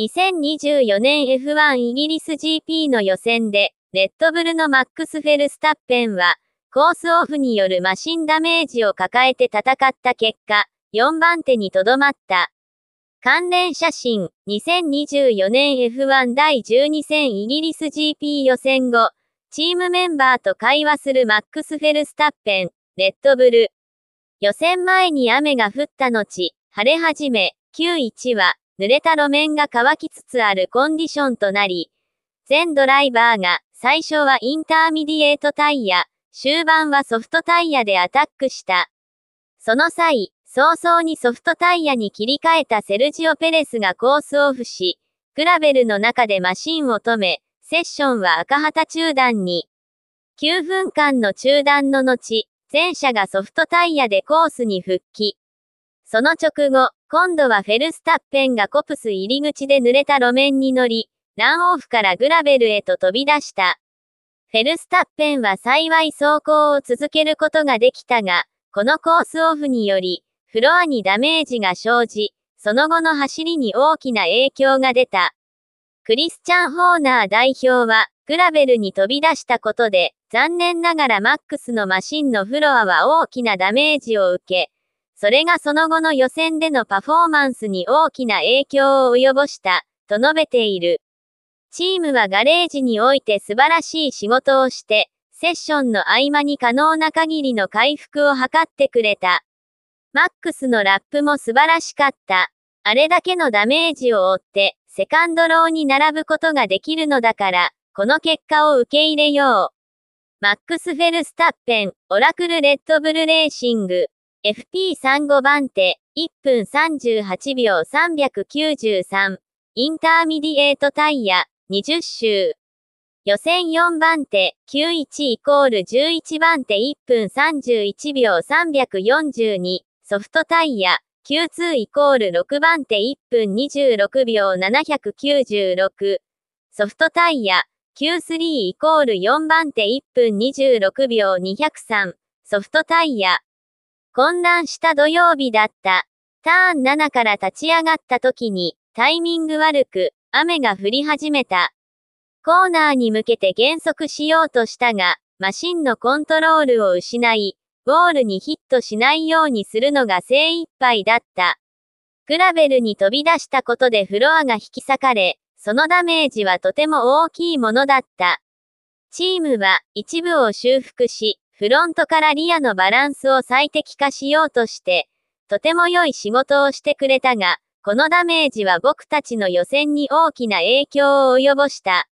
2024年 F1 イギリス GP の予選で、レッドブルのマックス・フェルスタッペンは、コースオフによるマシンダメージを抱えて戦った結果、4番手にとどまった。関連写真、2024年 F1 第12戦イギリス GP 予選後、チームメンバーと会話するマックス・フェルスタッペン、レッドブル。予選前に雨が降った後、晴れ始め、9 1は、濡れた路面が乾きつつあるコンディションとなり、全ドライバーが最初はインターミディエートタイヤ、終盤はソフトタイヤでアタックした。その際、早々にソフトタイヤに切り替えたセルジオ・ペレスがコースオフし、グラベルの中でマシンを止め、セッションは赤旗中断に。9分間の中断の後、全車がソフトタイヤでコースに復帰。その直後、今度はフェルスタッペンがコプス入り口で濡れた路面に乗り、ランオフからグラベルへと飛び出した。フェルスタッペンは幸い走行を続けることができたが、このコースオフにより、フロアにダメージが生じ、その後の走りに大きな影響が出た。クリスチャン・ホーナー代表は、グラベルに飛び出したことで、残念ながらマックスのマシンのフロアは大きなダメージを受け、それがその後の予選でのパフォーマンスに大きな影響を及ぼした、と述べている。チームはガレージにおいて素晴らしい仕事をして、セッションの合間に可能な限りの回復を図ってくれた。マックスのラップも素晴らしかった。あれだけのダメージを負って、セカンドローに並ぶことができるのだから、この結果を受け入れよう。マックス・フェルスタッペン、オラクル・レッドブル・レーシング。FP35 番手、1分38秒393。インターミディエートタイヤ、20周。予選4番手、91イコール11番手1分31秒342。ソフトタイヤ、Q2 イコール6番手1分26秒796。ソフトタイヤ、Q3 イコール4番手1分26秒203。ソフトタイヤ、混乱した土曜日だった。ターン7から立ち上がった時に、タイミング悪く、雨が降り始めた。コーナーに向けて減速しようとしたが、マシンのコントロールを失い、ゴールにヒットしないようにするのが精一杯だった。クラベルに飛び出したことでフロアが引き裂かれ、そのダメージはとても大きいものだった。チームは一部を修復し、フロントからリアのバランスを最適化しようとして、とても良い仕事をしてくれたが、このダメージは僕たちの予選に大きな影響を及ぼした。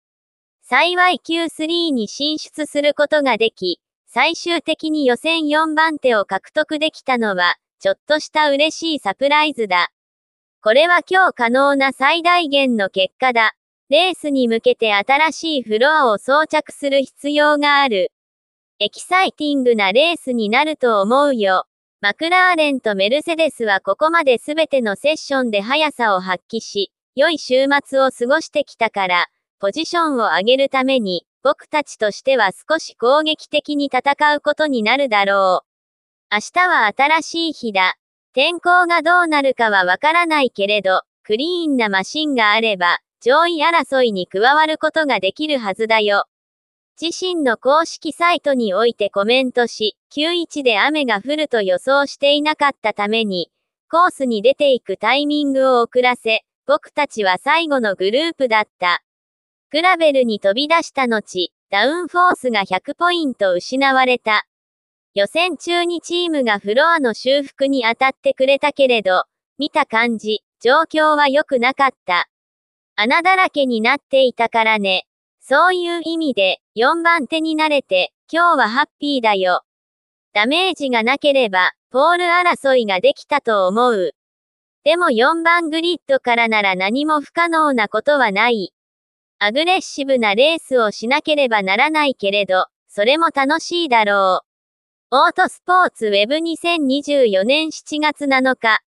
幸い Q3 に進出することができ、最終的に予選4番手を獲得できたのは、ちょっとした嬉しいサプライズだ。これは今日可能な最大限の結果だ。レースに向けて新しいフロアを装着する必要がある。エキサイティングなレースになると思うよ。マクラーレンとメルセデスはここまで全てのセッションで速さを発揮し、良い週末を過ごしてきたから、ポジションを上げるために、僕たちとしては少し攻撃的に戦うことになるだろう。明日は新しい日だ。天候がどうなるかはわからないけれど、クリーンなマシンがあれば、上位争いに加わることができるはずだよ。自身の公式サイトにおいてコメントし、9-1で雨が降ると予想していなかったために、コースに出ていくタイミングを遅らせ、僕たちは最後のグループだった。グラベルに飛び出した後、ダウンフォースが100ポイント失われた。予選中にチームがフロアの修復に当たってくれたけれど、見た感じ、状況は良くなかった。穴だらけになっていたからね。そういう意味で、4番手になれて、今日はハッピーだよ。ダメージがなければ、ポール争いができたと思う。でも4番グリッドからなら何も不可能なことはない。アグレッシブなレースをしなければならないけれど、それも楽しいだろう。オートスポーツ Web2024 年7月7日